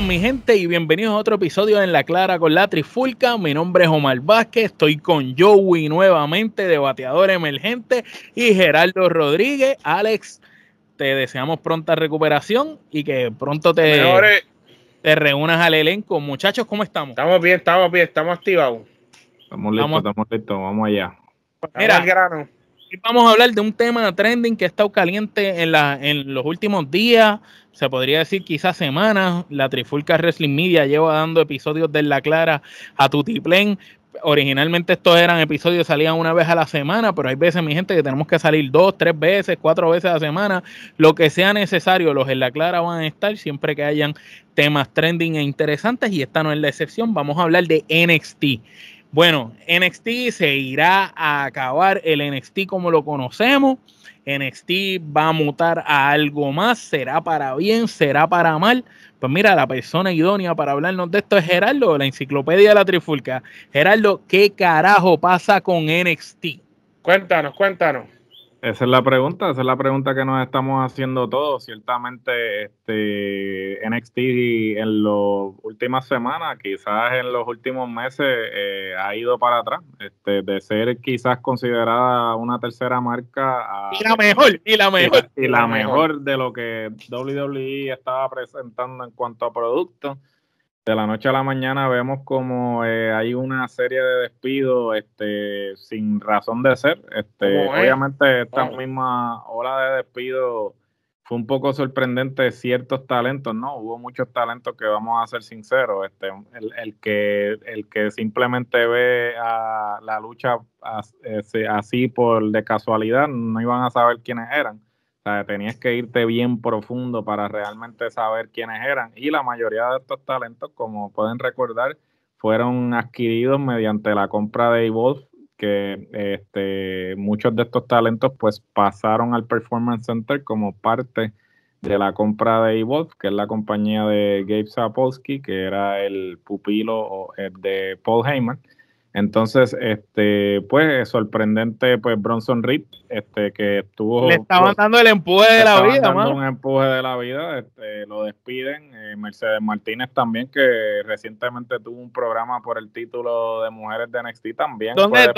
mi gente y bienvenidos a otro episodio en La Clara con la Trifulca. Mi nombre es Omar Vázquez, estoy con Joey nuevamente de Bateador Emergente y Gerardo Rodríguez. Alex, te deseamos pronta recuperación y que pronto te, te reúnas al elenco. Muchachos, ¿cómo estamos? Estamos bien, estamos bien, estamos activados. Estamos listos, estamos, listos, vamos allá. grano vamos a hablar de un tema trending que ha estado caliente en, la, en los últimos días, se podría decir quizás semanas. La Trifulca Wrestling Media lleva dando episodios de La Clara a Tutiplén. Originalmente estos eran episodios, salían una vez a la semana, pero hay veces, mi gente, que tenemos que salir dos, tres veces, cuatro veces a la semana, lo que sea necesario. Los en La Clara van a estar siempre que hayan temas trending e interesantes, y esta no es la excepción. Vamos a hablar de NXT. Bueno, NXT se irá a acabar el NXT como lo conocemos. NXT va a mutar a algo más, será para bien, será para mal. Pues mira, la persona idónea para hablarnos de esto es Gerardo, la enciclopedia de la Trifulca. Gerardo, ¿qué carajo pasa con NXT? Cuéntanos, cuéntanos. Esa es la pregunta, esa es la pregunta que nos estamos haciendo todos. Ciertamente, este, NXT en las últimas semanas, quizás en los últimos meses, eh, ha ido para atrás. Este, de ser quizás considerada una tercera marca. y la mejor, y la mejor. Y la, mejor de lo que WWE estaba presentando en cuanto a productos de la noche a la mañana vemos como eh, hay una serie de despidos este, sin razón de ser. Este, obviamente esta oh. misma ola de despido fue un poco sorprendente ciertos talentos, ¿no? Hubo muchos talentos que vamos a ser sinceros, este, el, el que, el que simplemente ve a la lucha eh, así por de casualidad, no iban a saber quiénes eran tenías que irte bien profundo para realmente saber quiénes eran. Y la mayoría de estos talentos, como pueden recordar, fueron adquiridos mediante la compra de Evolve, que este, muchos de estos talentos pues pasaron al Performance Center como parte de la compra de Evolve, que es la compañía de Gabe Sapolsky, que era el pupilo eh, de Paul Heyman. Entonces, este, pues, sorprendente, pues, Bronson Reed, este, que estuvo... Le estaban dando el empuje de la vida, dando un empuje de la vida, este, lo despiden. Eh, Mercedes Martínez también, que recientemente tuvo un programa por el título de Mujeres de NXT también. ¿Dónde,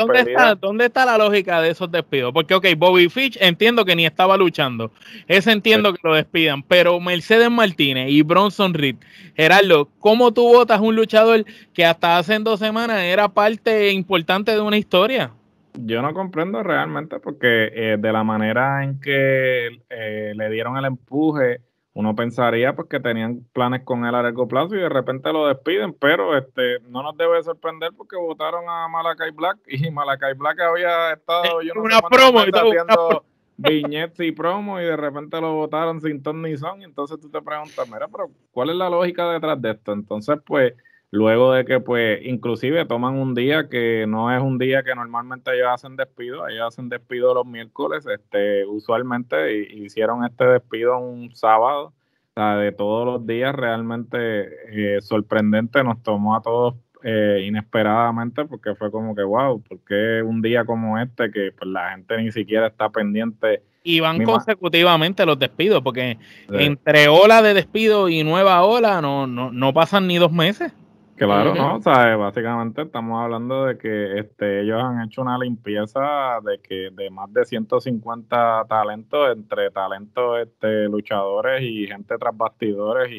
¿dónde está, la lógica de esos despidos? Porque, ok, Bobby Fitch entiendo que ni estaba luchando. Ese entiendo que lo despidan, pero Mercedes Martínez y Bronson Reed, Gerardo, ¿cómo tú votas un luchador que hasta hace dos semanas era parte importante de una historia. Yo no comprendo realmente porque eh, de la manera en que eh, le dieron el empuje, uno pensaría pues que tenían planes con él a largo plazo y de repente lo despiden, pero este no nos debe sorprender porque votaron a Malakai Black y Malakai Black había estado yo una promo haciendo viñetes y promo y de repente lo votaron sin ton ni son y entonces tú te preguntas, mira, pero ¿cuál es la lógica detrás de esto? Entonces pues luego de que pues inclusive toman un día que no es un día que normalmente ellos hacen despido, ellos hacen despido los miércoles, este, usualmente hicieron este despido un sábado, o sea, de todos los días realmente eh, sorprendente, nos tomó a todos eh, inesperadamente porque fue como que wow, porque un día como este que pues, la gente ni siquiera está pendiente y van consecutivamente los despidos porque entre ola de despido y nueva ola no, no, no pasan ni dos meses Claro, ¿no? O básicamente estamos hablando de que este, ellos han hecho una limpieza de que de más de 150 talentos, entre talentos este, luchadores y gente tras bastidores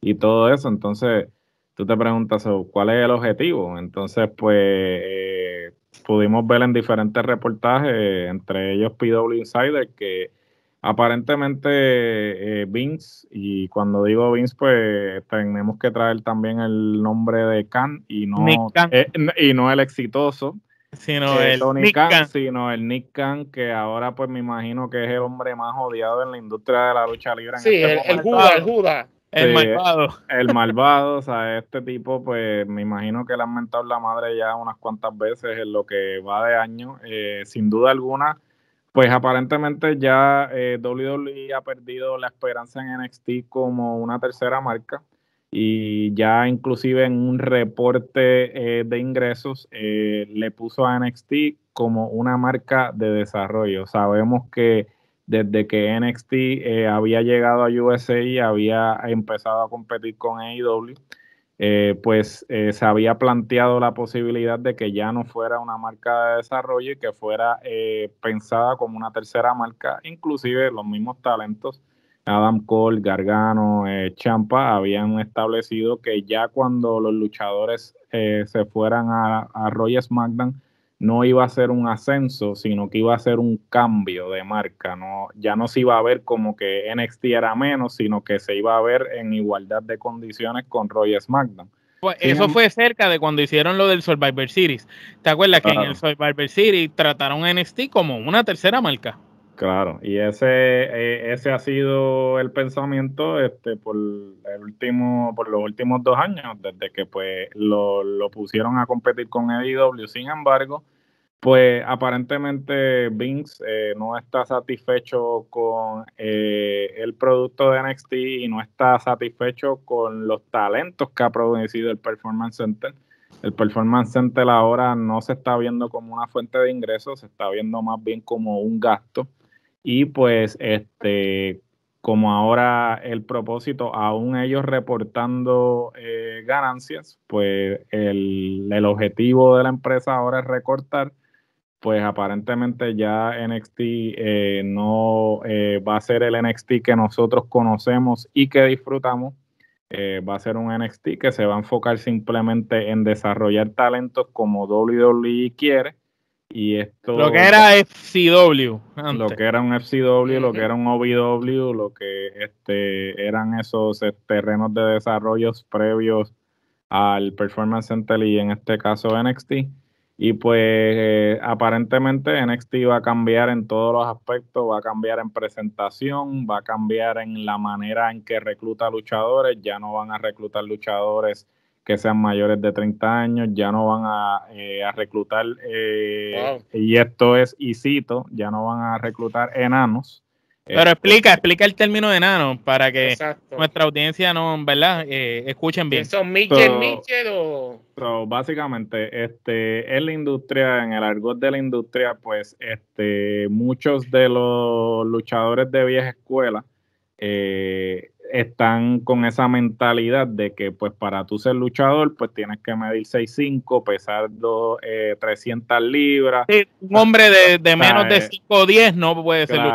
y, todo eso. Entonces, tú te preguntas, ¿cuál es el objetivo? Entonces, pues, eh, pudimos ver en diferentes reportajes, entre ellos PW Insider, que Aparentemente, eh, Vince, y cuando digo Vince, pues tenemos que traer también el nombre de Khan y no, eh, y no el exitoso, sino el Nick Khan, sino el Nick que ahora pues me imagino que es el hombre más odiado en la industria de la lucha libre. En sí, este el, Judas, el Judas. malvado. El malvado, o sea, este tipo, pues me imagino que le han mentado la madre ya unas cuantas veces en lo que va de año. Eh, sin duda alguna, pues aparentemente ya eh, WWE ha perdido la esperanza en NXT como una tercera marca y ya inclusive en un reporte eh, de ingresos eh, le puso a NXT como una marca de desarrollo. Sabemos que desde que NXT había llegado a USA había empezado a competir con AEW eh, pues eh, se había planteado la posibilidad de que ya no fuera una marca de desarrollo y que fuera eh, pensada como una tercera marca, inclusive los mismos talentos, Adam Cole, Gargano, Champa, habían establecido que ya cuando los luchadores se fueran a, a Roy SmackDown, no iba a ser un ascenso, sino que iba a ser un cambio de marca. No, ya no se iba a ver como que NXT era menos, sino que se iba a ver en igualdad de condiciones con Roy SmackDown. eso em- fue cerca de cuando hicieron lo del Survivor Series. ¿Te acuerdas que en el Survivor Series trataron a NXT como una tercera marca? Claro, y ese, eh, ese ha sido el pensamiento este, por, el último, por los últimos dos años, desde que pues lo, pusieron a competir con AEW. Sin embargo, pues aparentemente Vince eh, no está satisfecho con eh, el producto de NXT y no está satisfecho con los talentos que ha producido el Performance Center. El Performance Center ahora no se está viendo como una fuente de ingresos, se está viendo más bien como un gasto. Y pues, este, como ahora el propósito, aún ellos reportando eh, ganancias, pues el, objetivo de la empresa ahora es recortar, pues aparentemente ya NXT eh, no eh, va a ser el NXT que nosotros conocemos y que disfrutamos, eh, va a ser un NXT que se va a enfocar simplemente en desarrollar talentos como WWE quiere lo que era FCW. Lo que era un FCW, lo que era un OVW, lo que este, eran esos este, terrenos de desarrollos previos al Performance Center y en este caso NXT. Y pues eh, aparentemente NXT va a cambiar en todos los aspectos, va a cambiar en presentación, va a cambiar en la manera en que recluta luchadores, ya no van a reclutar luchadores que sean mayores de 30 años, ya no van a, eh, reclutar, eh, y esto es, y cito, ya no van a reclutar enanos. Pero este, explica, explica el término de enano para que nuestra audiencia no, ¿verdad? Eh, escuchen bien. ¿Son Mitchell, o...? básicamente, este, en la industria, en el argot de la industria, pues, este, muchos de los luchadores de vieja escuela, eh, están con esa mentalidad de que pues para tú ser luchador pues tienes que medir 6'5, pesar dos, 300 eh, libras. un hombre de, de menos eh, o de 5'10 no puede ser claro,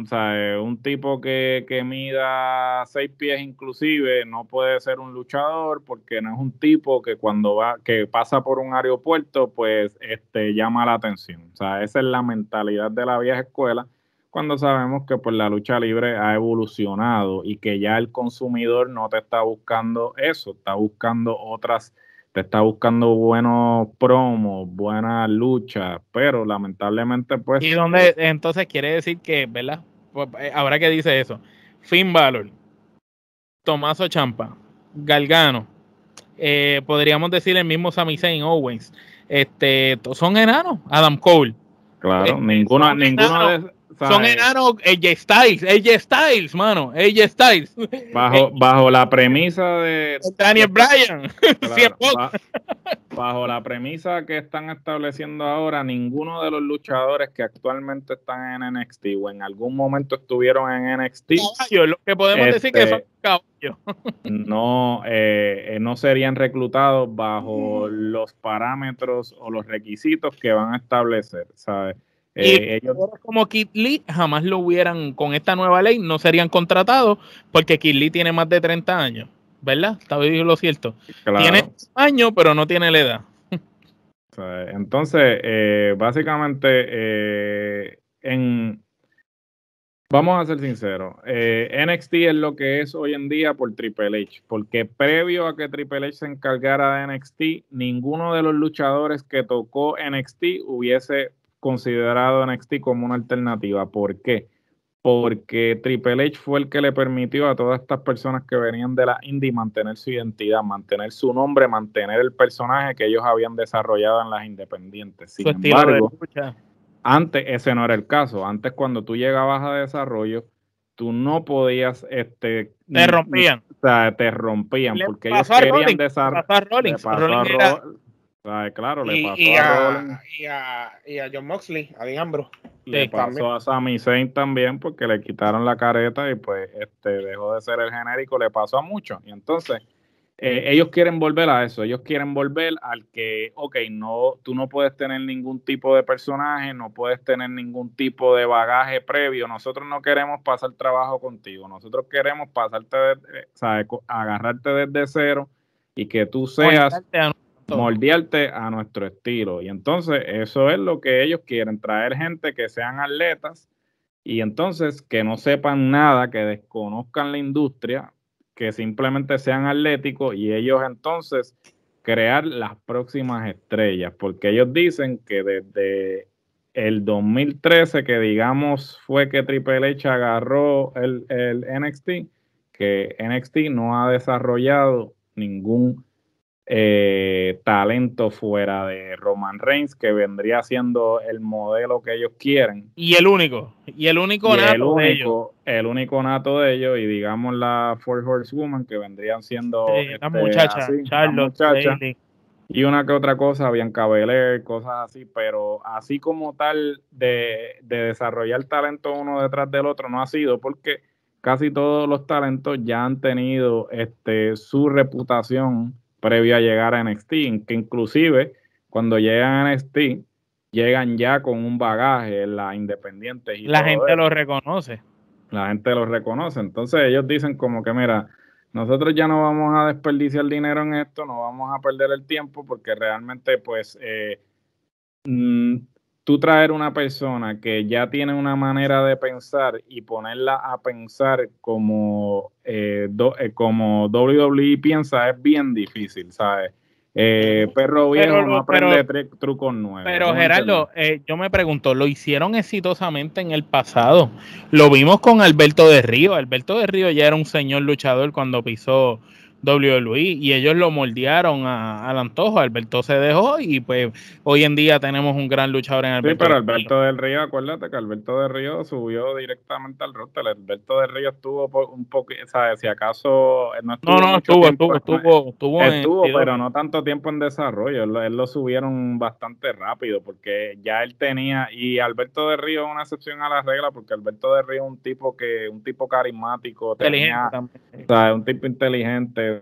luchador. Claro, eh, un, tipo que, que mida 6 pies inclusive no puede ser un luchador porque no es un tipo que cuando va que pasa por un aeropuerto pues este llama la atención. O sea, esa es la mentalidad de la vieja escuela cuando sabemos que pues, la lucha libre ha evolucionado y que ya el consumidor no te está buscando eso, está buscando otras, te está buscando buenos promos, buenas luchas, pero lamentablemente pues... ¿Y dónde eh, entonces quiere decir que, verdad? Pues, eh, ahora que dice eso, Finn Balor, Tomaso Champa, Galgano, eh, podríamos decir el mismo Sami Zayn Owens, este, son enanos, Adam Cole. Claro, ninguno, ninguno, de, son enanos AJ Styles, AJ Styles, mano, AJ Styles. Bajo, eh, bajo la premisa de... Daniel Bryan. bajo, bajo la premisa que están estableciendo ahora, ninguno de los luchadores que actualmente están en NXT o en algún momento estuvieron en NXT... lo que podemos decir que este, No, eh, eh, no serían reclutados bajo mm. los parámetros o los requisitos que van a establecer, ¿sabes? Eh, ellos como Kit Lee jamás lo hubieran, con esta nueva ley, no serían contratados porque Kid Lee tiene más de 30 años, ¿verdad? Está viviendo lo cierto. Tiene años, pero no tiene la edad. Entonces, eh, básicamente, eh, en, vamos a ser sinceros, NXT es lo que es hoy en día por Triple H, porque previo a que Triple H se encargara de NXT, ninguno de los luchadores que tocó NXT hubiese considerado NXT como una alternativa. ¿Por qué? Porque Triple H fue el que le permitió a todas estas personas que venían de la indie mantener su identidad, mantener su nombre, mantener el personaje que ellos habían desarrollado en las independientes. Sin embargo, antes ese no era el caso. Antes cuando tú llegabas a desarrollo, tú no podías, este, te rompían, o sea, te rompían porque ellos querían desarrollar claro, y, pasó a, y, a, John Moxley, a Dean Ambrose. Le pasó a Sami Zayn también porque le quitaron la careta y pues este dejó de ser el genérico, le pasó a muchos. Y entonces eh, ellos quieren volver a eso, ellos quieren volver al que, ok, no, tú no puedes tener ningún tipo de personaje, no puedes tener ningún tipo de bagaje previo, nosotros no queremos pasar trabajo contigo, nosotros queremos pasarte, agarrarte desde cero y que tú seas moldearte a nuestro estilo. Y entonces eso es lo que ellos quieren, traer gente que sean atletas y entonces que no sepan nada, que desconozcan la industria, que simplemente sean atléticos y ellos entonces crear las próximas estrellas, porque ellos dicen que desde el 2013, que digamos fue que Triple H agarró el, el NXT, que NXT no ha desarrollado ningún eh, talento fuera de Roman Reigns, que vendría siendo el modelo que ellos quieren. Y el único, y el único nato de ellos. nato de ellos, y digamos la Four Horsewoman, que vendrían siendo este, y una que otra cosa, Bianca Belair, cosas así, pero así como tal de, de desarrollar talento uno detrás del otro no ha sido porque casi todos los talentos ya han tenido este, su reputación previo a llegar a NXT, que inclusive cuando llegan a NXT, llegan ya con un bagaje, la independiente. Y la gente lo reconoce. La gente lo reconoce. Entonces ellos dicen como que, mira, nosotros ya no vamos a desperdiciar dinero en esto, no vamos a perder el tiempo porque realmente pues eh, mm, tú traer una persona que ya tiene una manera de pensar y ponerla a pensar como, eh, eh, como WWE piensa es bien difícil, ¿sabes? Eh, perro viejo no aprende pero, trucos nuevos. Pero Gerardo, yo me pregunto, ¿lo hicieron exitosamente en el pasado? Lo vimos con Alberto de Río. Alberto de Río ya era un señor luchador cuando pisó Luis, y ellos lo moldearon al antojo. Alberto se dejó y pues hoy en día tenemos un gran luchador en Alberto. Sí, pero Alberto del Río, acuérdate que Alberto del Río subió directamente al roster. Alberto del Río estuvo un poco, sea, Si acaso no No, no, estuvo, estuvo, estuvo, estuvo pero no tanto tiempo en desarrollo. Él, lo subieron bastante rápido porque ya él tenía y Alberto del Río es una excepción a la regla porque Alberto del Río es un tipo que un tipo carismático, tenía, o sea, un tipo inteligente,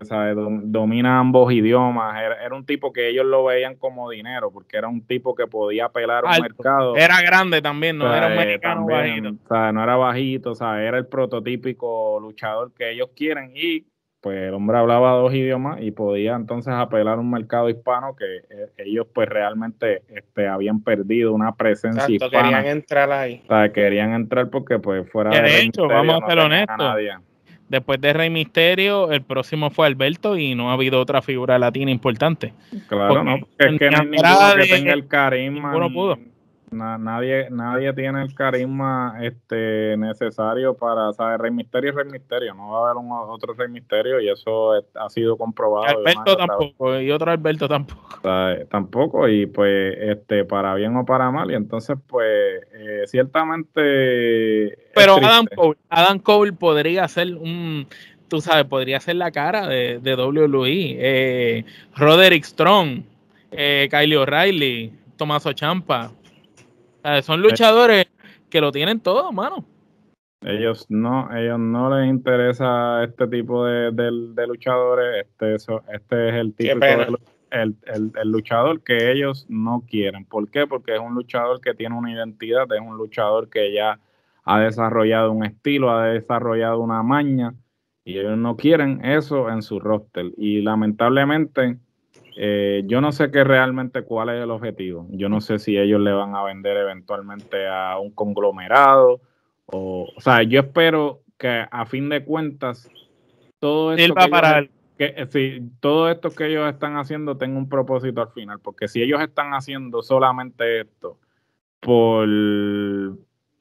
domina ambos idiomas. Era, un tipo que ellos lo veían como dinero, porque era un tipo que podía apelar a un mercado. Era grande también, no era un eh, mexicano bajito. O sea, no era bajito, o sea, era el prototípico luchador que ellos quieren. Y pues el hombre hablaba dos idiomas y podía entonces apelar a un mercado hispano que eh, ellos pues realmente este, habían perdido una presencia Exacto, querían entrar ahí. O sea, querían entrar porque pues fuera de... De hecho, vamos a ser honestos Después de Rey Misterio, el próximo fue Alberto y no ha habido otra figura latina importante. Claro, no, porque es que no que tenga el carisma. pudo nadie, nadie tiene el carisma este, necesario para, saber Rey Misterio Rey no va a haber otro Rey Misterio y eso ha sido comprobado. tampoco, y otro Alberto tampoco. Eh, tampoco, y pues, este, para bien o para mal, y entonces, pues, eh, ciertamente. Pero Adam Cole, podría ser un, tú sabes, podría ser la cara de, W. WWE, eh, Roderick Strong, eh, Kylie O'Reilly, Tomaso Champa son eh. luchadores que lo tienen todo, mano. Ellos no, ellos no les interesa este tipo de, luchadores. Este, eso, este es el tipo el, el, luchador que ellos no quieren. ¿Por qué? Porque es un luchador que tiene una identidad, es un luchador que ya ha desarrollado un estilo, ha desarrollado una maña, y ellos no quieren eso en su roster. Y lamentablemente, eh, yo no sé qué realmente cuál es el objetivo. Yo no sé si ellos le van a vender eventualmente a un conglomerado. O, o sea, yo espero que a fin de cuentas todo esto, que, si, eh, todo esto que ellos están haciendo tenga un propósito al final, porque si ellos están haciendo solamente esto por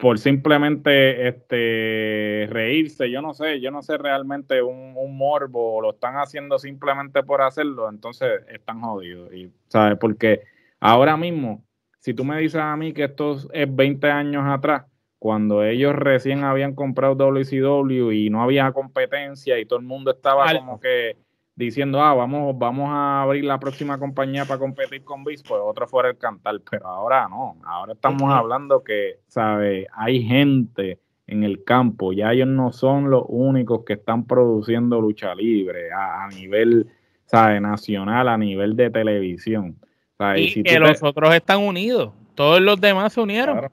por simplemente este reírse, yo no sé, yo no sé realmente un, morbo, lo están haciendo simplemente por hacerlo, entonces están jodidos. Y, ¿sabes? Porque ahora mismo, si tú me dices a mí que esto es 20 años atrás, cuando ellos recién habían comprado WCW y no había competencia y todo el mundo estaba como que diciendo, ah, vamos, vamos a abrir la próxima compañía para competir con Bispo, pues otro fuera el cantar, pero ahora no, ahora estamos hablando que, ¿sabes? Hay gente en el campo, ya ellos no son los únicos que están produciendo lucha libre a, nivel, ¿sabes? Nacional, a nivel de televisión. Y, que los otros están unidos, todos los demás se unieron.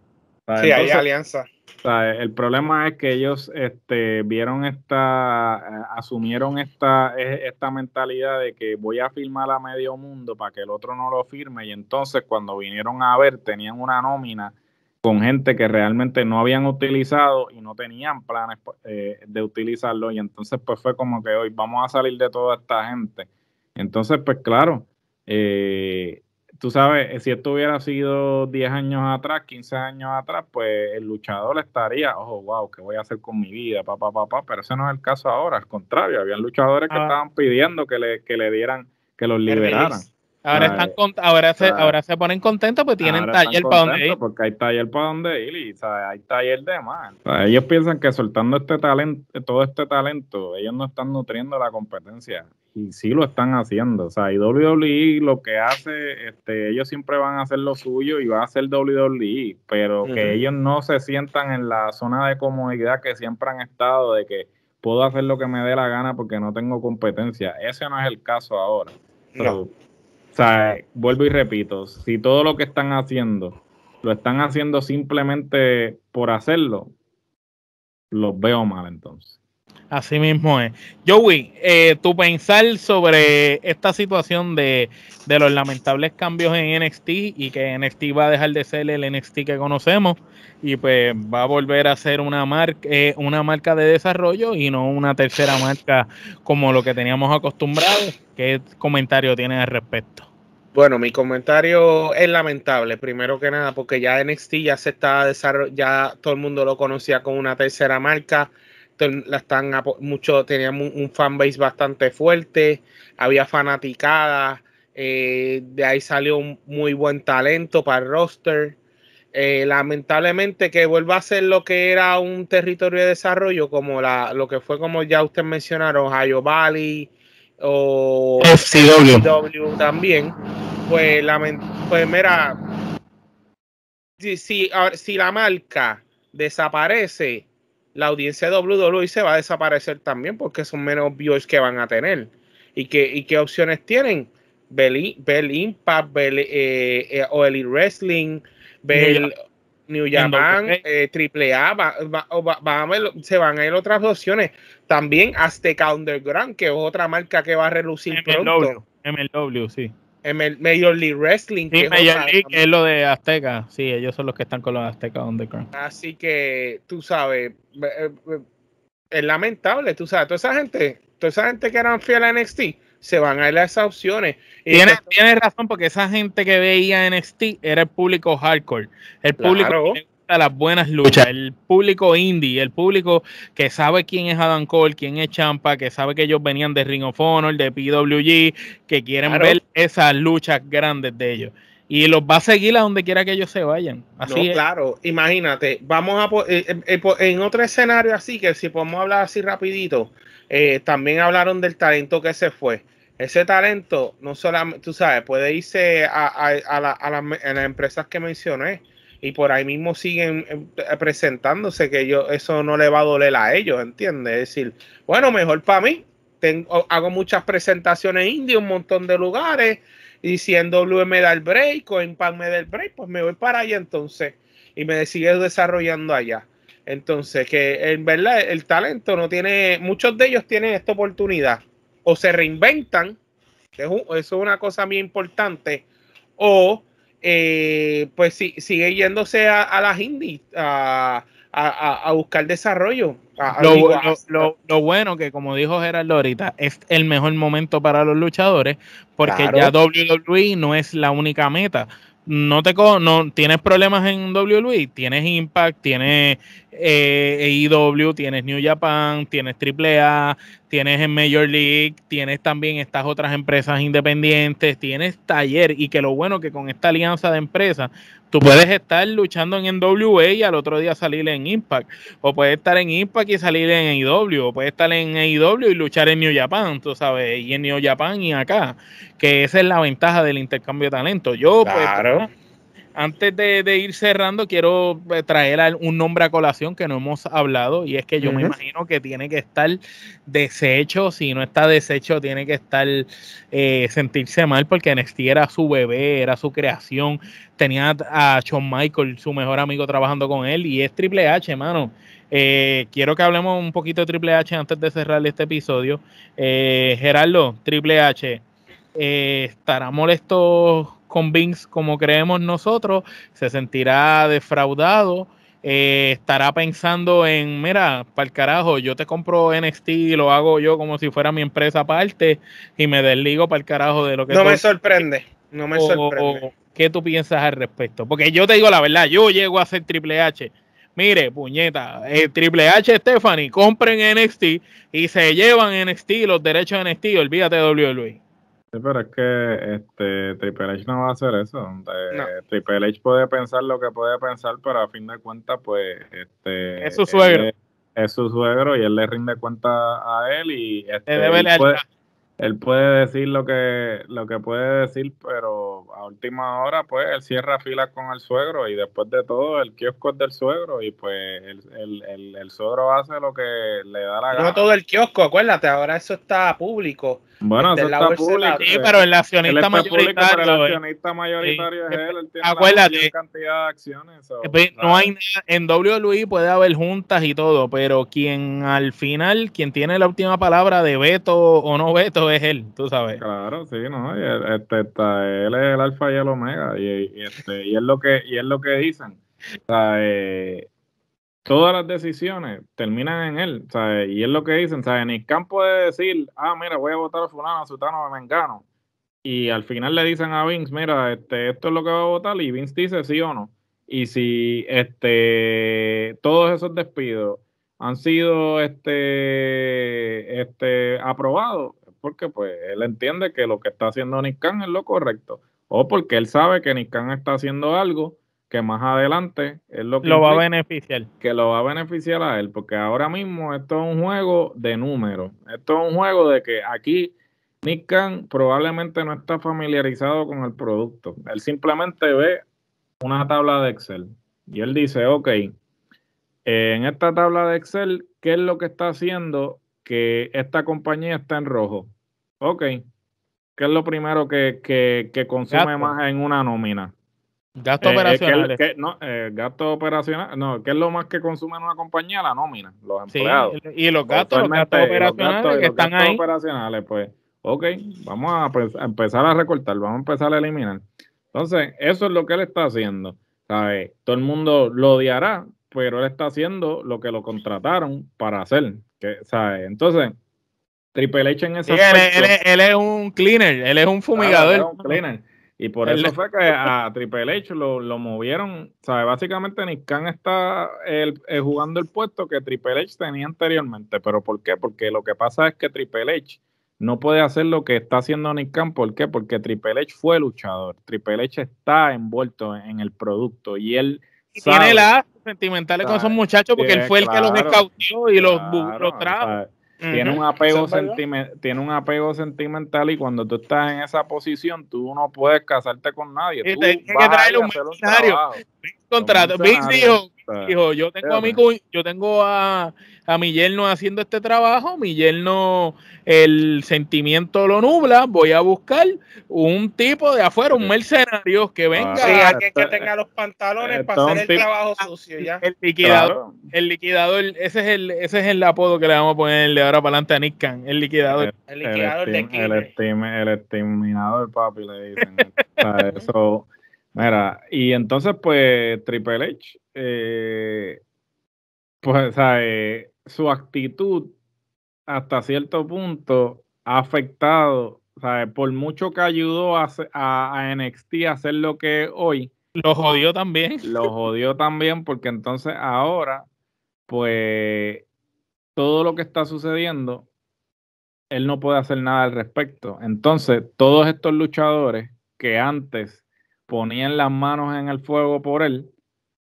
Sí, hay alianza el problema es que ellos este, vieron esta, eh, asumieron esta, e, esta mentalidad de que voy a firmar a medio mundo para que el otro no lo firme y entonces cuando vinieron a ver tenían una nómina con gente que realmente no habían utilizado y no tenían planes eh, de utilizarlo y entonces pues fue como que hoy vamos a salir de toda esta gente. Entonces pues claro, eh, tú sabes, eh, si esto hubiera sido 10 años atrás, 15 años atrás, pues el luchador estaría, ojo, wow, ¿qué voy a hacer con mi vida? Papá, papá, pa, pero ese no es el caso ahora, al contrario, habían luchadores que ah. estaban pidiendo que le, que le dieran, que los liberaran. Ahora, están ahora, se, ahora se ponen contentos porque tienen taller para donde ir. Porque hay taller para donde ir y hay taller de más. ellos piensan que soltando este talento, todo este talento, ellos no están nutriendo la competencia. Y sí lo están haciendo. O sea, y WWE lo que hace, este, ellos siempre van a hacer lo suyo y va a hacer WWE, pero que ellos no se sientan en la zona de comodidad que siempre han estado, de que puedo hacer lo que me dé la gana porque no tengo competencia. Ese no es el caso ahora. No sea, vuelvo y repito, si todo lo que están haciendo lo están haciendo simplemente por hacerlo, los veo mal entonces. Así mismo es. Joey, eh, tu pensar sobre esta situación de, los lamentables cambios en NXT y que NXT va a dejar de ser el NXT que conocemos y pues va a volver a ser una, marca eh, una marca de desarrollo y no una tercera marca como lo que teníamos acostumbrado. ¿Qué comentario tienes al respecto? Bueno, mi comentario es lamentable, primero que nada, porque ya NXT ya se estaba desarrollando, ya todo el mundo lo conocía como una tercera marca, la están mucho, tenían un, fanbase bastante fuerte, había fanaticada, eh, de ahí salió un muy buen talento para el roster. Eh, lamentablemente que vuelva a ser lo que era un territorio de desarrollo, como la, lo que fue como ya usted mencionaron, Ohio Valley, o FCW también, pues, pues mira, si, si, la marca desaparece, la audiencia de WWE se va a desaparecer también porque son menos views que van a tener. ¿Y qué, y qué opciones tienen? Bell, Bell Impact, eh, eh, Wrestling, New, Japan, eh, Triple A, se van a ir otras opciones. También Azteca Underground, que es otra marca que va a relucir pronto. MLW, sí en el Major League Wrestling. que es lo de Azteca. Sí, ellos son los que están con los Aztecas Underground. Así que, tú sabes, eh, eh, es lamentable, tú sabes, toda esa gente, toda esa gente que eran fiel a NXT, se van a ir a esas opciones. Tienes, tiene razón, porque esa gente que veía NXT era el público hardcore, el público las buenas luchas. El público indie, el público que sabe quién es Adam Cole, quién es Champa, que sabe que ellos venían de Ring of Honor, de PWG, que quieren ver esas luchas grandes de ellos. Y los va a seguir a donde quiera que ellos se vayan. Así Claro, imagínate, vamos a eh, eh, eh, en otro escenario así, que si podemos hablar así rapidito, también hablaron del talento que se fue ese talento no solamente, tú sabes, puede irse a, a, las empresas que mencioné, y por ahí mismo siguen eh, presentándose que yo eso no le va a doler a ellos, ¿entiendes? Es decir, bueno, mejor para mí. Tengo, hago muchas presentaciones indie, un montón de lugares, y si en W me da el break o en PAN me da el break, pues me voy para allá entonces y me sigue desarrollando allá. Entonces, que en verdad el talento no tiene, muchos de ellos tienen esta oportunidad, o se reinventan, que eso es una cosa muy importante, o eh, pues sí, sigue yéndose a, las indies, a, a, buscar desarrollo. Lo, bueno que, como dijo Gerardo ahorita, es el mejor momento para los luchadores, porque ya WWE no es la única meta no te no tienes problemas en WWE, tienes Impact, tienes eh, e tienes New Japan, tienes AAA, tienes en Major League, tienes también estas otras empresas independientes, tienes taller y que lo bueno que con esta alianza de empresas tú puedes estar luchando en NWA y al otro día salir en Impact, o puedes estar en Impact y salir en AEW, o puedes estar en AEW y luchar en New Japan, tú sabes, y en New Japan y acá, que esa es la ventaja del intercambio de talento. Yo, pues, claro. pues, antes de, ir cerrando, quiero eh, traer un nombre a colación que no hemos hablado y es que yo me imagino que tiene que estar deshecho. Si no está deshecho, tiene que estar eh, sentirse mal porque NXT era su bebé, era su creación. Tenía a Shawn Michael, su mejor amigo, trabajando con él y es Triple H, mano. Eh, quiero que hablemos un poquito de Triple H antes de cerrar este episodio. Gerardo, Triple H, ¿estará molesto con como creemos nosotros, se sentirá defraudado, eh, estará pensando en, mira, para el carajo, yo te compro NXT y lo hago yo como si fuera mi empresa aparte y me desligo para el carajo de lo que... No me sorprende, no me sorprende. ¿Qué tú piensas al respecto? Porque yo te digo la verdad, yo llego a ser Triple H mire, puñeta, eh, Triple H Stephanie, compren NXT y se llevan NXT, los derechos de NXT, olvídate de Luis Sí, pero es que este, Triple H no va a hacer eso. Triple H puede pensar lo que puede pensar, pero a fin de cuentas, pues. Este, es su suegro. es su suegro y él le rinde cuenta a él y. Este, él, puede, él, puede, decir lo que, lo que puede decir, pero última hora, pues él cierra filas con el suegro y después de todo, el kiosco es del suegro y pues el, el, el, suegro hace lo que le da la gana. No todo el kiosco, acuérdate, ahora eso está público. Bueno, este, eso está público. Sí, pero el accionista mayoritario. Eh. es él, acuérdate, no hay nada, en WLUI puede haber juntas y todo, pero quien al final, quien tiene la última palabra de veto o no veto es él, tú sabes. Claro, sí, no, este, él es el alfa el omega, y, este, y, es, lo que, es lo que dicen. Eh, todas las decisiones terminan en él, y es lo que dicen, saben en puede decir, ah, mira, voy a votar a fulano, a sutano, a mengano, y al final le dicen a Vince, mira, este, esto es lo que va a votar, y Vince dice sí o no, y si este, todos esos despidos han sido este, este, aprobados, porque pues él entiende que lo que está haciendo Nick Khan es lo correcto o porque él sabe que Nikan está haciendo algo que más adelante es lo que lo va a beneficiar. Que lo va a beneficiar a él, porque ahora mismo esto es un juego de números. Esto es un juego de que aquí Nikan probablemente no está familiarizado con el producto. Él simplemente ve una tabla de Excel y él dice, ok, eh, en esta tabla de Excel, ¿qué es lo que está haciendo que esta compañía está en rojo? Ok, ¿Qué es lo primero que, consume más en una nómina? Gastos eh, eh, operacionales. no, eh, gasto operacional, no, ¿qué es lo más que consume en una compañía? La nómina, los empleados. y los gastos, los gastos operacionales que están los gastos operacionales, pues, ok, vamos pues, a, empezar a recortar, vamos a empezar a eliminar. Entonces, eso es lo que él está haciendo. Todo el mundo lo odiará, pero él está haciendo lo que lo contrataron para hacer. Entonces, Triple H en ese sí, él, es un cleaner, él es un fumigador. Y por eso fue que a Triple H lo, movieron. O sea, básicamente Nick Khan está eh, jugando el puesto que Triple H tenía anteriormente. ¿Pero por qué? Porque lo que pasa es que Triple H no puede hacer lo que está haciendo Nick Khan. ¿Por qué? Porque Triple H fue luchador. Triple H está envuelto en el producto y él. tiene las sentimentales con esos muchachos porque él fue el que los escautió y los, trajo tiene un apego tiene un apego sentimental y cuando tú estás en esa posición tú no puedes casarte con nadie. contrato. Dijo, yo tengo a mi yo tengo a, a mi yerno haciendo este trabajo, mi yerno el sentimiento lo nubla, voy a buscar un tipo de afuera, un eh, mercenario que ah, venga. Sí, alguien que tenga eh, los pantalones para hacer el trabajo sucio ya. El liquidador, el liquidador, ese es el, ese es el apodo que le vamos a ponerle ahora para adelante a Nick Khan, el liquidador. El, liquidador de eh. el, exterminador, papi, le dicen. eso Mira, y entonces, pues, Triple H, eh, pues, o su actitud hasta cierto punto ha afectado, o por mucho que ayudó a, a, NXT a hacer lo que hoy. Lo jodió también. Lo jodió también porque entonces ahora, pues, todo lo que está sucediendo, él no puede hacer nada al respecto. Entonces, todos estos luchadores que antes ponían las manos en el fuego por él,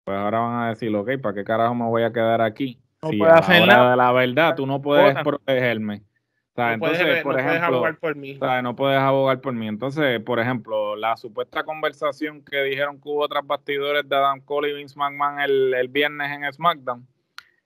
pues ahora van a decir, ok, ¿para qué carajo me voy a quedar aquí? No puedes hacer nada. la verdad, tú no puedes protegerme. no entonces, puedes, por ejemplo, abogar por mí. no puedes abogar por mí. Entonces, por ejemplo, la supuesta conversación que dijeron que hubo tras bastidores de Adam Cole y Vince McMahon el, viernes en SmackDown.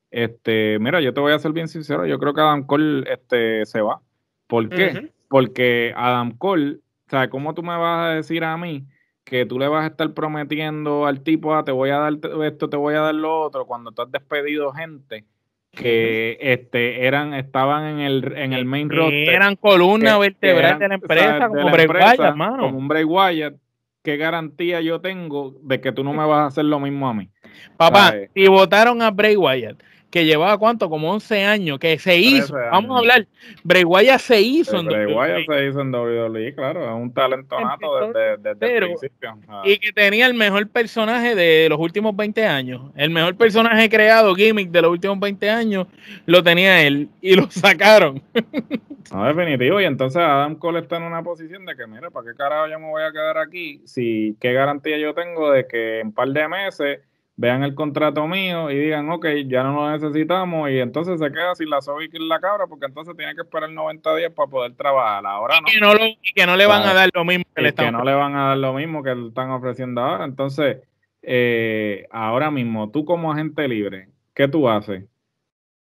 Este, mira, yo te voy a ser bien sincero, yo creo que Adam Cole este, se va. ¿Por qué? Porque Adam Cole, o ¿cómo tú me vas a decir a mí que tú le vas a estar prometiendo al tipo, a ah, te voy a dar esto, te voy a dar lo otro, cuando tú has despedido gente que este eran estaban en el en el e-, main roster eran columna vertebral de la empresa como Bray Wyatt como un Bray Wyatt qué garantía yo tengo de que tú no me vas a hacer lo mismo a mí papá y si votaron a Bray Wyatt que llevaba cuánto, como 11 años, que se hizo, vamos a hablar, Breguaya e. se hizo en se hizo claro, es un talento nato desde, el principio. Y que tenía el mejor personaje de los últimos 20 años, el mejor personaje creado, gimmick de los últimos 20 años, lo tenía él y lo sacaron. no, definitivo, y entonces Adam Cole está en una posición de que, mira, ¿para qué carajo yo me voy a quedar aquí? Si, ¿qué garantía yo tengo de que en un par de meses vean el contrato mío y digan, ok, ya no lo necesitamos y entonces se queda sin la soga y la cabra porque entonces tiene que esperar 90 días para poder trabajar. Ahora no. que no, le van a dar lo mismo que le están no le van a dar lo mismo que están ofreciendo ahora. Entonces, eh, ahora mismo, tú como agente libre, ¿qué tú haces?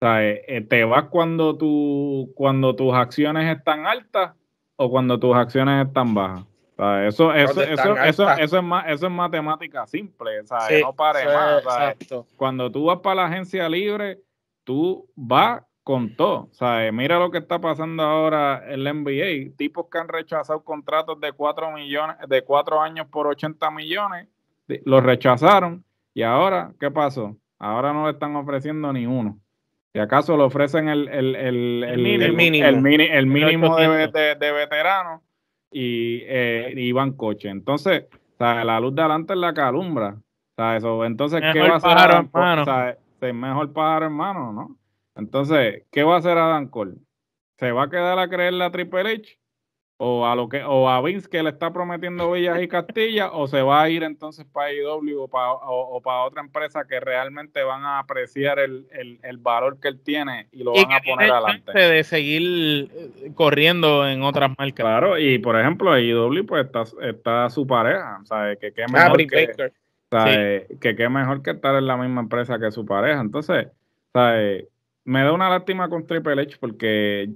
Eh, eh, ¿Te vas cuando, tu, cuando tus acciones están altas o cuando tus acciones están bajas? Eso, eso, eso, eso, eso, es eso es matemática simple, no pare más. Cuando tú vas para la agencia libre, tú vas con todo. sea Mira lo que está pasando ahora el la NBA. Tipos que han rechazado contratos de 4 millones, de 4 años por 80 millones, los rechazaron. Y ahora, ¿qué pasó? Ahora no le están ofreciendo ni uno. y acaso le ofrecen el, el, el, mínimo, el mínimo de, de, de veteranos y, eh, coche. Entonces, la luz de adelante es la calumbra. entonces, ¿qué va a hacer pájaro, Mejor pájaro, hermano, ¿no? Entonces, ¿qué va a hacer Adam Cole? ¿Se va a quedar a creer la Triple H? o a lo que o a Vince que le está prometiendo Villas y Castilla o se va a ir entonces para IW o para, otra empresa que realmente van a apreciar el, valor que él tiene y lo van a poner adelante de seguir eh, corriendo en otras marcas claro y por ejemplo IW pues está, su pareja ¿sabes? que qué ah, mejor que, eh, que qué mejor que estar en la misma empresa que su pareja entonces eh, me da una lástima con Triple H porque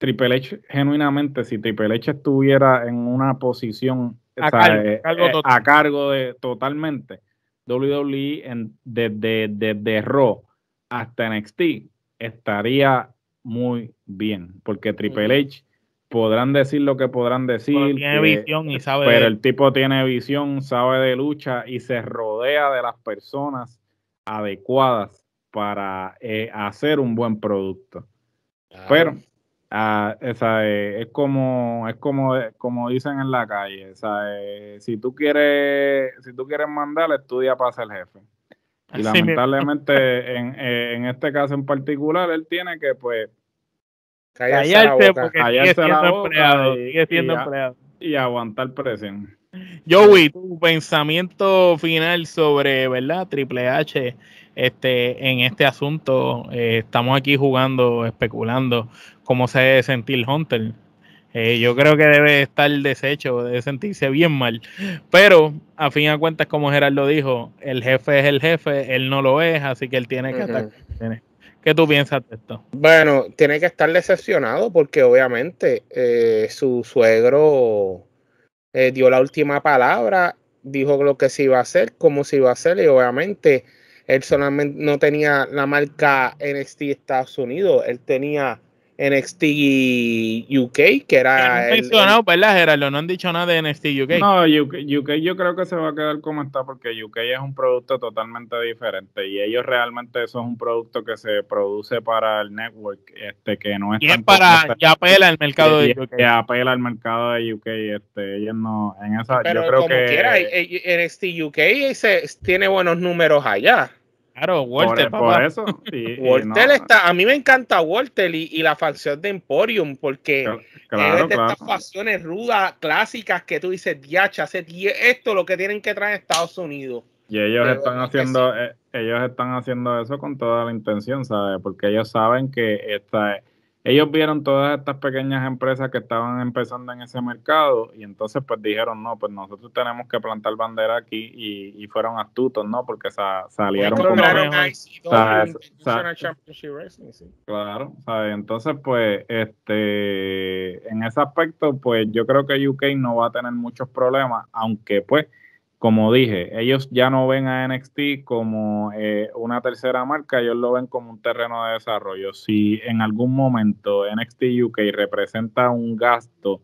Triple H, genuinamente, si Triple H estuviera en una posición a, eh, eh, cargo, de totalmente WWE desde de, Raw hasta NXT estaría muy bien, porque Triple H podrán decir lo que podrán decir. Pero eh, visión y sabe. el tipo tiene visión, sabe de lucha y se rodea de las personas adecuadas para hacer un buen producto. Pero Ah, esa es, como es como eh, como dicen en la calle si tú quieres si tú quieres mandar estudia para ser jefe y lamentablemente eh, en, este caso en particular él tiene que pues callarse, porque y, sigue siendo empleado, y, aguantar presión Joey tu pensamiento final sobre verdad Triple H este, en este asunto. Eh, estamos aquí jugando, especulando cómo se debe sentir Hunter. Eh, yo creo que debe estar deshecho, debe sentirse bien mal. Pero, a fin de cuentas, como Gerardo dijo, el jefe es el jefe, él no lo es, así que él tiene que estar ¿Qué tú piensas de esto? Bueno, tiene que estar decepcionado porque obviamente eh, su suegro dio la última palabra, dijo lo que se iba a hacer, cómo se iba a hacer y obviamente él solamente no tenía la marca NXT Estados Unidos, él tenía NXT UK, que era. No han ¿verdad, Gerardo? No han dicho nada de NXT UK. No, UK, yo creo que se va a quedar como está porque UK es un producto totalmente diferente y ellos realmente eso es un producto que se produce para el network, este que no es. Y para. Ya apela al mercado de UK. apela al mercado de UK, este, ellos no. En esa, Pero yo creo como que. Quiera, eh, eh, NXT UK tiene buenos números allá. Claro, Walter, e, por, eso. está, ah. a mí me encanta Walter y, la facción de Emporium, porque estas facciones rudas, clásicas, que tú dices, diacha, esto lo que tienen que traer Estados Unidos. Y ellos están haciendo, eh, ellos están haciendo eso con toda la intención, ¿sabes? Porque ellos saben que esta ellos vieron todas estas pequeñas empresas que estaban empezando en ese mercado y entonces pues dijeron, no, pues nosotros tenemos que plantar bandera aquí y, fueron astutos, ¿no? Porque salieron pues, como... Claro, entonces pues este, en ese aspecto pues yo creo que UK no va a tener muchos problemas, aunque pues como dije, ellos ya no ven a NXT como eh, una tercera marca, ellos lo ven como un terreno de desarrollo. Si en algún momento NXT UK representa un gasto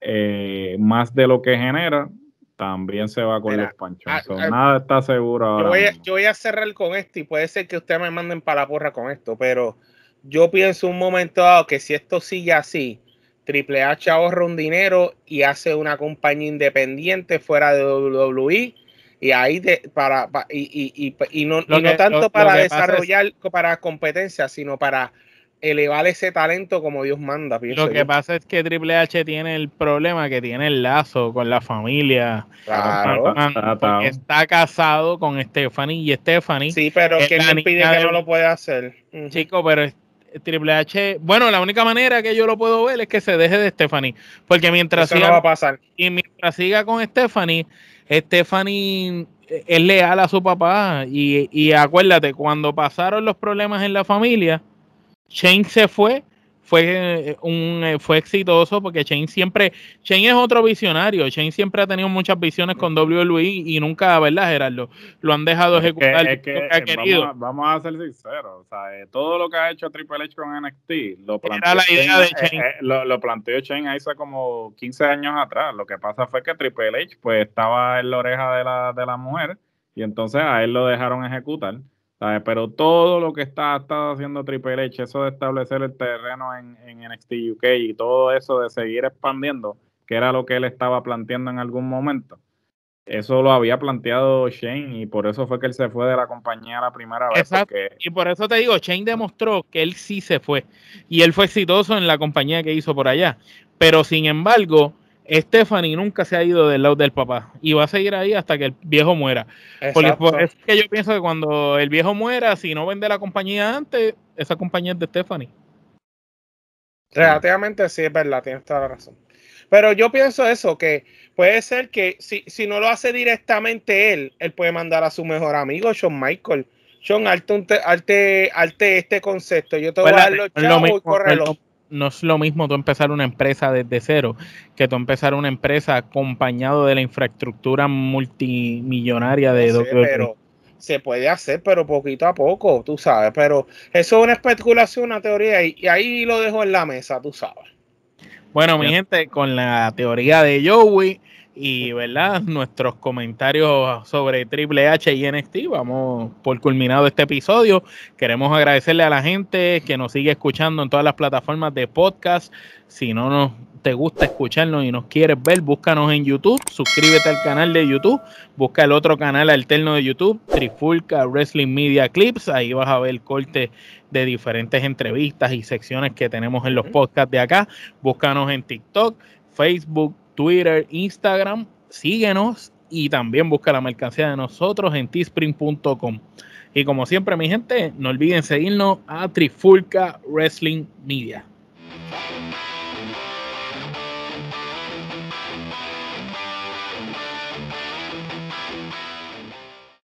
eh, más de lo que genera, también se va con los panchos. Ah, ah, nada está seguro. ahora yo voy a cerrar con esto y puede ser que ustedes me manden para la porra con esto, pero yo pienso un momento dado que si esto sigue así, Triple H ahorra un dinero y hace una compañía independiente fuera de WWE y ahí para, y, no, tanto para desarrollar para competencia sino para elevar ese talento como Dios manda lo que pasa es que Triple H tiene el problema que tiene el lazo con la familia ah, está casado con Stephanie y Stephanie sí pero que le impide que no lo pueda hacer chico pero Triple H, bueno, la única manera que yo lo puedo ver es que se deje de Stephanie, porque mientras siga pasar. y mientras siga con Stephanie, Stephanie eh, es leal a su papá y, y acuérdate cuando pasaron los problemas en la familia, Shane se fue fue eh, un eh, fue exitoso porque Shane siempre Shane es otro visionario Shane siempre ha tenido muchas visiones con WWE y nunca verdad Gerardo lo han dejado ejecutar que, Vamos, a, ser sinceros eh, todo lo que ha hecho Triple H con NXT lo planteó, la lo, lo, planteó hace como 15 años atrás lo que pasa fue que Triple H pues estaba en la oreja de la, de la mujer y entonces a él lo dejaron ejecutar pero todo lo que está, estado haciendo Triple H, eso de establecer el terreno en, en NXT UK y todo eso de seguir expandiendo, que era lo que él estaba planteando en algún momento. Eso lo había planteado Shane y por eso fue que él se fue de la compañía la primera vez. Y por eso te digo, Shane demostró que él sí se fue y él fue exitoso en la compañía que hizo por allá. Pero sin embargo, Stephanie nunca se ha ido del lado del papá y va a seguir ahí hasta que el viejo muera. es que yo pienso que cuando el viejo muera, si no vende la compañía antes, esa compañía es de Stephanie. Relativamente sí, es verdad, tienes toda la razón. Pero yo pienso eso, que puede ser que si, si no lo hace directamente él, él puede mandar a su mejor amigo, John Michael. John, arte, este concepto. Yo te voy a dar los chavos no es lo mismo tú empezar una empresa desde cero que tú empezar una empresa acompañado de la infraestructura multimillonaria de e. pero se puede hacer, pero poquito a poco, tú sabes. Pero eso es una especulación, una teoría, y, ahí lo dejo en la mesa, tú sabes. Bueno, mi gente, con la teoría de Joey, y ¿verdad? nuestros comentarios sobre Triple H y NXT. Vamos por culminado este episodio. Queremos agradecerle a la gente que nos sigue escuchando en todas las plataformas de podcast. Si no te gusta escucharnos y nos quieres ver, búscanos en YouTube, suscríbete al canal de YouTube, busca el otro canal alterno de YouTube, Trifulca Wrestling Media Clips, ahí vas a ver cortes de diferentes entrevistas y secciones que tenemos en los podcasts de acá, búscanos en TikTok, Facebook, Twitter, Instagram. Síguenos y también busca la mercancía de nosotros en teespring.com. Y como siempre, mi gente, no olviden seguirnos a Trifulca Wrestling Media.